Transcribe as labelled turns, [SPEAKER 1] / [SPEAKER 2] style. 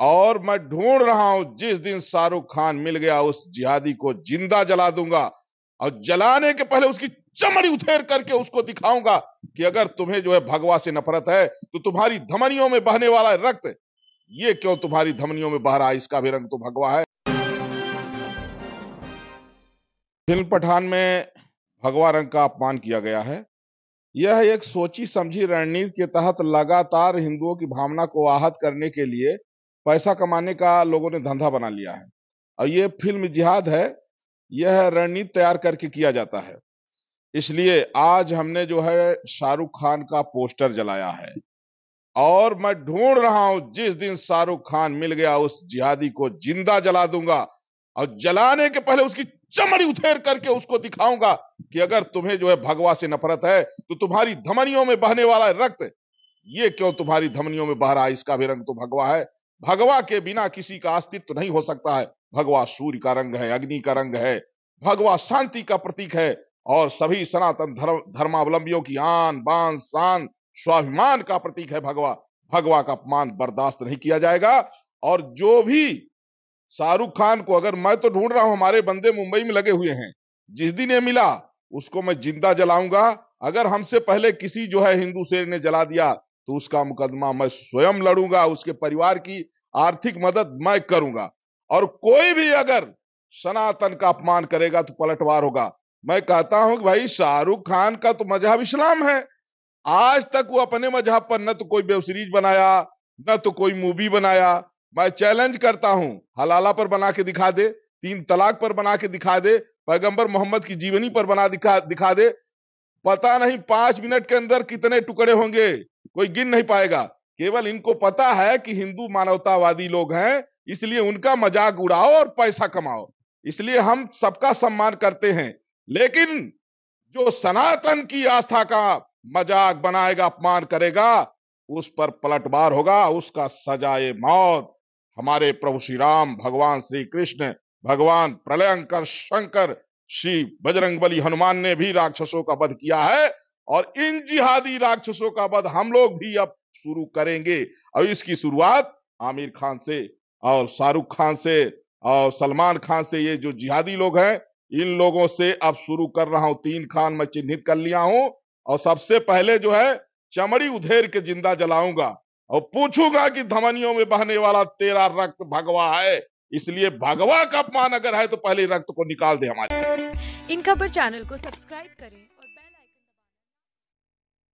[SPEAKER 1] और मैं ढूंढ रहा हूं जिस दिन शाहरुख खान मिल गया उस जिहादी को जिंदा जला दूंगा और जलाने के पहले उसकी चमड़ी उथेर करके उसको दिखाऊंगा कि अगर तुम्हें जो है भगवा से नफरत है तो तुम्हारी धमनियों में बहने वाला रक्त ये क्यों तुम्हारी धमनियों में बह रहा है इसका भी रंग तो भगवा है फिल्म पठान में भगवा रंग का अपमान किया गया है यह एक सोची समझी रणनीति के तहत लगातार हिंदुओं की भावना को आहत करने के लिए पैसा कमाने का लोगों ने धंधा बना लिया है और ये फिल्म जिहाद है यह रणनीति तैयार करके किया जाता है इसलिए आज हमने जो है शाहरुख खान का पोस्टर जलाया है और मैं ढूंढ रहा हूं जिस दिन शाहरुख खान मिल गया उस जिहादी को जिंदा जला दूंगा और जलाने के पहले उसकी चमड़ी उथेर करके उसको दिखाऊंगा कि अगर तुम्हें जो है भगवा से नफरत है तो तुम्हारी धमनियों में बहने वाला रक्त ये क्यों तुम्हारी धमनियों में बह रहा है इसका भी रंग तो भगवा है भगवा के बिना किसी का अस्तित्व नहीं हो सकता है भगवा सूर्य का रंग है अग्नि का रंग है भगवा शांति का प्रतीक है और सभी सनातन धर्म धर्मावलंबियों की आन बान शान स्वाभिमान का प्रतीक है भगवा भगवा का अपमान बर्दाश्त नहीं किया जाएगा और जो भी शाहरुख खान को अगर मैं तो ढूंढ रहा हूं हमारे बंदे मुंबई में लगे हुए हैं जिस दिन ये मिला उसको मैं जिंदा जलाऊंगा अगर हमसे पहले किसी जो है हिंदू शेर ने जला दिया तो उसका मुकदमा मैं स्वयं लड़ूंगा उसके परिवार की आर्थिक मदद मैं करूंगा और कोई भी अगर सनातन का अपमान करेगा तो पलटवार होगा मैं कहता हूं कि भाई शाहरुख खान का तो मजहब इस्लाम है आज तक वो अपने मजहब पर न तो कोई वेब सीरीज बनाया न तो कोई मूवी बनाया मैं चैलेंज करता हूं हलाला पर बना के दिखा दे तीन तलाक पर बना के दिखा दे पैगंबर मोहम्मद की जीवनी पर बना दिखा दिखा दे पता नहीं पांच मिनट के अंदर कितने टुकड़े होंगे कोई गिन नहीं पाएगा केवल इनको पता है कि हिंदू मानवतावादी लोग हैं इसलिए उनका मजाक उड़ाओ और पैसा कमाओ इसलिए हम सबका सम्मान करते हैं लेकिन जो सनातन की आस्था का मजाक बनाएगा अपमान करेगा उस पर पलटवार होगा उसका सजाए मौत हमारे प्रभु श्री राम भगवान श्री कृष्ण भगवान प्रलयंकर शंकर श्री बजरंगबली हनुमान ने भी राक्षसों का वध किया है और इन जिहादी राक्षसों का वध हम लोग भी अब शुरू करेंगे और इसकी शुरुआत आमिर खान से और शाहरुख खान से और सलमान खान से ये जो जिहादी लोग हैं इन लोगों से अब शुरू कर रहा हूं तीन खान मैं चिन्हित कर लिया हूं और सबसे पहले जो है चमड़ी उधेर के जिंदा जलाऊंगा और पूछूंगा कि धमनियों में बहने वाला तेरा रक्त भगवा है इसलिए भगवा का अपमान अगर है तो पहले रक्त को निकाल दे हमारे इन खबर चैनल को सब्सक्राइब करें